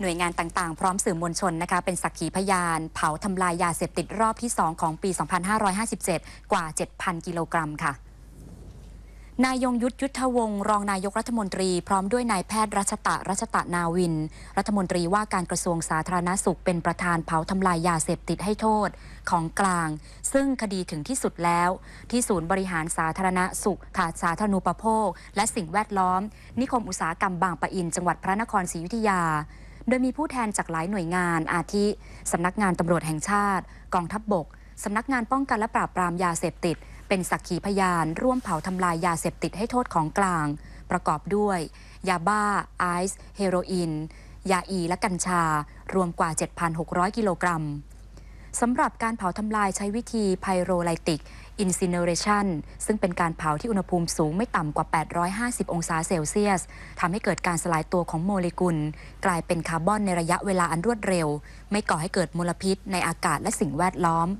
หน่วยงานต่าง ๆ พร้อมสื่อมวลชนนะคะเป็นสักขีพยาน เผาทำลายยาเสพติดรอบที่ 2 ของปี 2557 กว่า 7,000 กิโลกรัมค่ะ นายยงยุทธยุทธวงศ์รองนายกรัฐมนตรี พร้อมด้วยนายแพทย์รัชตะ รัชตะนาวิน รัฐมนตรีว่าการกระทรวงสาธารณสุข เป็นประธานเผาทำลายยาเสพติดให้โทษของกลาง ซึ่งคดีถึงที่สุดแล้ว ที่ศูนย์บริหารสาธารณสุข ขาสาธารณูปโภค และสิ่งแวดล้อมนิคมอุตสาหกรรมบางปะอิน จังหวัดพระนครศรีอยุธยาโดยมีผู้แทนจากหลายหน่วยงานอาทิสำนักงานตำรวจแห่งชาติกองทัพบบกสำนักงานป้องกันและปราบปรามยาเสพติด เป็นสักขีพยาน ร่วมเผาทำลายยาเสพติดให้โทษของกลาง ประกอบด้วย ยาบ้า ไอซ์เฮโรอีนยาอี และกัญชา รวมกว่า 7,600 กิโลกรัมสำหรับการเผาทำลายใช้วิธีไพโรไลติกอินซิเนเรชันซึ่งเป็นการเผาที่อุณหภูมิสูงไม่ต่ำกว่า 850 องศาเซลเซียส ทำให้เกิดการสลายตัวของโมเลกุล กลายเป็นคาร์บอนในระยะเวลาอันรวดเร็ว ไม่ก่อให้เกิดมลพิษในอากาศและสิ่งแวดล้อม